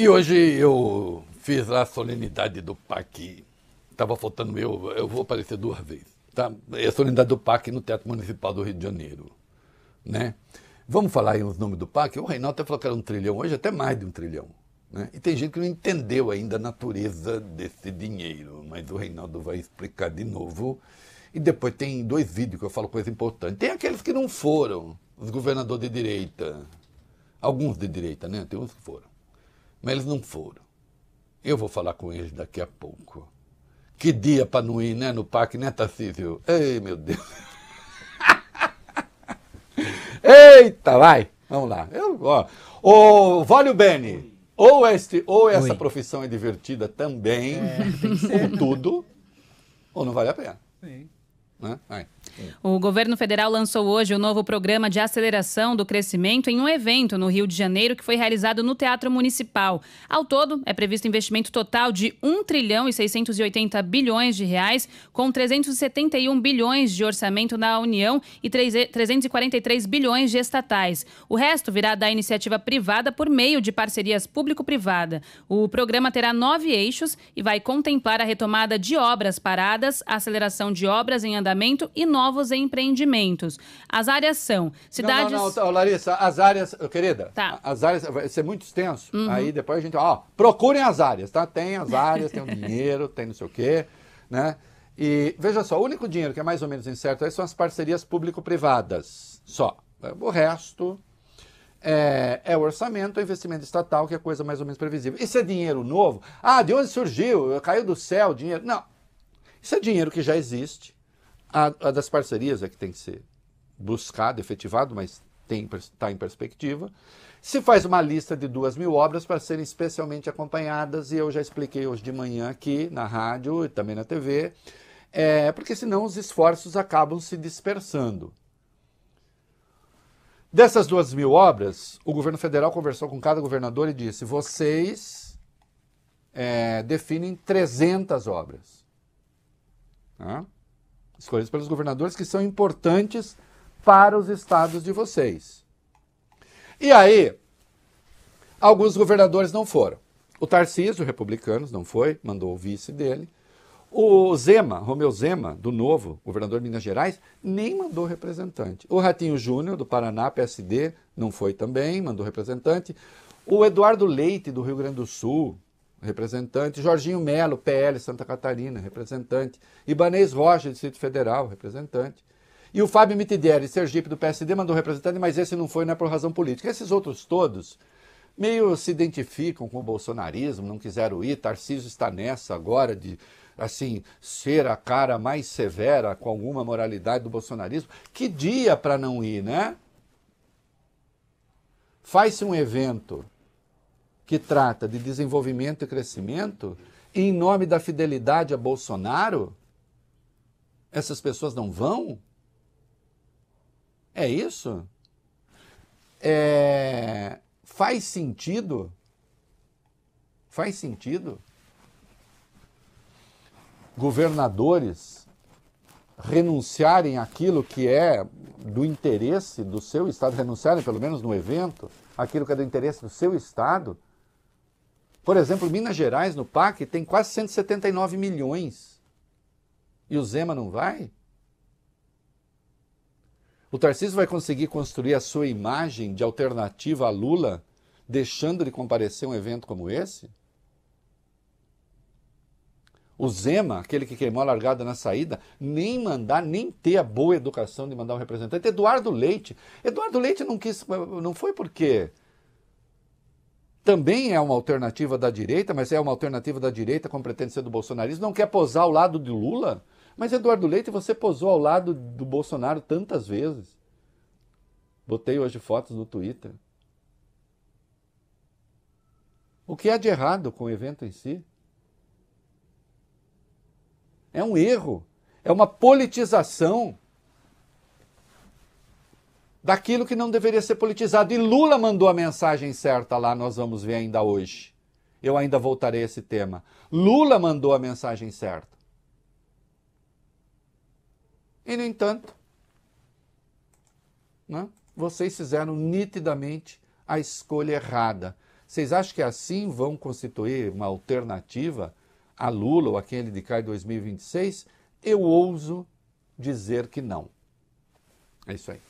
E hoje eu fiz a solenidade do PAC. Estava faltando eu, eu vou aparecer duas vezes. Tá? É a solenidade do PAC no Teatro Municipal do Rio de Janeiro. Né? Vamos falar aí os nomes do PAC? O Reinaldo até falou que era um trilhão, hoje até mais de um trilhão. Né? E tem gente que não entendeu ainda a natureza desse dinheiro, mas o Reinaldo vai explicar de novo. E depois tem dois vídeos que eu falo coisa importante. Tem aqueles que não foram, os governadores de direita. Alguns de direita, né? Tem uns que foram. Mas eles não foram. Eu vou falar com eles daqui a pouco. Que dia para não ir, né, no parque, né, Tarcísio? Ei, meu Deus. Eita, vai. Vamos lá. Eu, ó. O Vale o Bene. Ou, este, ou essa Oi. profissão é divertida também, é, com tudo, ou não vale a pena. Sim. Né? O governo federal lançou hoje o novo programa de aceleração do crescimento em um evento no Rio de Janeiro que foi realizado no Teatro Municipal. Ao todo, é previsto investimento total de 1 trilhão e 680 bilhões de reais, com 371 bilhões de orçamento na União e 343 bilhões de estatais. O resto virá da iniciativa privada por meio de parcerias público-privada. O programa terá nove eixos e vai contemplar a retomada de obras paradas, aceleração de obras em andamento e novos novos empreendimentos. As áreas são cidades. Não, não, não Larissa, as áreas, querida, tá. as áreas vai ser muito extenso. Uhum. Aí depois a gente, ó, procurem as áreas, tá? Tem as áreas, tem o dinheiro, tem não sei o quê, né? E veja só, o único dinheiro que é mais ou menos incerto aí são as parcerias público-privadas. Só. O resto é, é, o orçamento, é o investimento estatal, que é coisa mais ou menos previsível. Isso é dinheiro novo? Ah, de onde surgiu? Caiu do céu dinheiro? Não. Isso é dinheiro que já existe, a, a das parcerias é que tem que ser buscado, efetivado, mas está em perspectiva. Se faz uma lista de duas mil obras para serem especialmente acompanhadas, e eu já expliquei hoje de manhã aqui na rádio e também na TV, é, porque senão os esforços acabam se dispersando. Dessas duas mil obras, o governo federal conversou com cada governador e disse: vocês é, definem 300 obras escolhidos pelos governadores, que são importantes para os estados de vocês. E aí, alguns governadores não foram. O Tarcísio, republicanos, não foi, mandou o vice dele. O Zema, Romeu Zema, do Novo, governador de Minas Gerais, nem mandou representante. O Ratinho Júnior, do Paraná, PSD, não foi também, mandou representante. O Eduardo Leite, do Rio Grande do Sul, representante. Jorginho Melo, PL, Santa Catarina, representante. Ibanês Rocha, Distrito Federal, representante. E o Fábio Mitidieri, Sergipe, do PSD, mandou representante, mas esse não foi, né, por razão política. Esses outros todos meio se identificam com o bolsonarismo, não quiseram ir. Tarcísio está nessa agora de assim ser a cara mais severa com alguma moralidade do bolsonarismo. Que dia para não ir, né? Faz-se um evento que trata de desenvolvimento e crescimento, e em nome da fidelidade a Bolsonaro, essas pessoas não vão? É isso? É... Faz sentido? Faz sentido? Governadores renunciarem àquilo que é do interesse do seu Estado, renunciarem, pelo menos no evento, aquilo que é do interesse do seu Estado, por exemplo, Minas Gerais, no PAC, tem quase 179 milhões. E o Zema não vai? O Tarcísio vai conseguir construir a sua imagem de alternativa a Lula, deixando de comparecer a um evento como esse? O Zema, aquele que queimou a largada na saída, nem mandar, nem ter a boa educação de mandar um representante. Eduardo Leite. Eduardo Leite não quis, não foi porque também é uma alternativa da direita, mas é uma alternativa da direita com pretensão do bolsonarismo, não quer posar ao lado de Lula? Mas Eduardo Leite, você posou ao lado do Bolsonaro tantas vezes. Botei hoje fotos no Twitter. O que há de errado com o evento em si? É um erro, é uma politização daquilo que não deveria ser politizado. E Lula mandou a mensagem certa lá, nós vamos ver ainda hoje. Eu ainda voltarei a esse tema. Lula mandou a mensagem certa. E, no entanto, né, vocês fizeram nitidamente a escolha errada. Vocês acham que assim vão constituir uma alternativa a Lula ou a quem ele indicar em 2026? Eu ouso dizer que não. É isso aí.